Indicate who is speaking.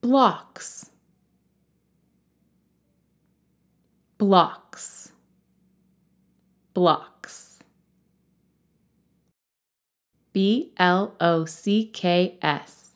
Speaker 1: blocks, blocks,
Speaker 2: blocks.
Speaker 3: B L O C K S